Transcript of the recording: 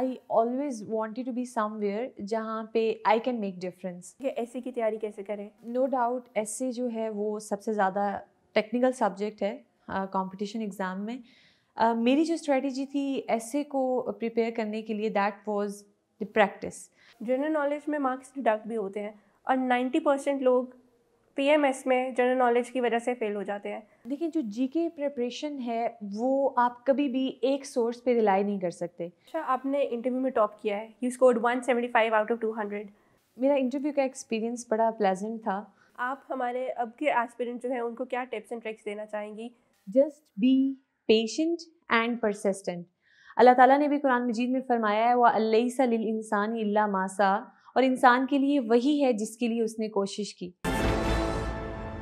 I always wanted to be somewhere जहाँ पे I can make difference ऐसे की तैयारी कैसे करें नो डाउट एस जो है वो सबसे ज़्यादा टेक्निकल सब्जेक्ट है कॉम्पिटिशन uh, एग्ज़ाम में uh, मेरी जो स्ट्रेटजी थी एस को प्रिपेयर करने के लिए that was the practice general knowledge में मार्क्स डिडक्ट भी होते हैं और 90 परसेंट लोग पीएमएस में जनरल नॉलेज की वजह से फेल हो जाते हैं देखिए जो जीके प्रिपरेशन है वो आप कभी भी एक सोर्स पे रिलाई नहीं कर सकते अच्छा आपने इंटरव्यू में टॉप किया है यू स्कोर्ड 175 आउट ऑफ 200 मेरा इंटरव्यू का एक्सपीरियंस बड़ा प्लेजेंट था आप हमारे अब के एस्पिरेंट जो हैं उनको क्या टिप्स एंड ट्रिक्स देना चाहेंगी just be patient and persistent अल्लाह ताला ने भी कुरान मजीद में फरमाया है वह अल्लई सा इंसान मासा और इंसान के लिए वही है जिसके लिए उसने कोशिश की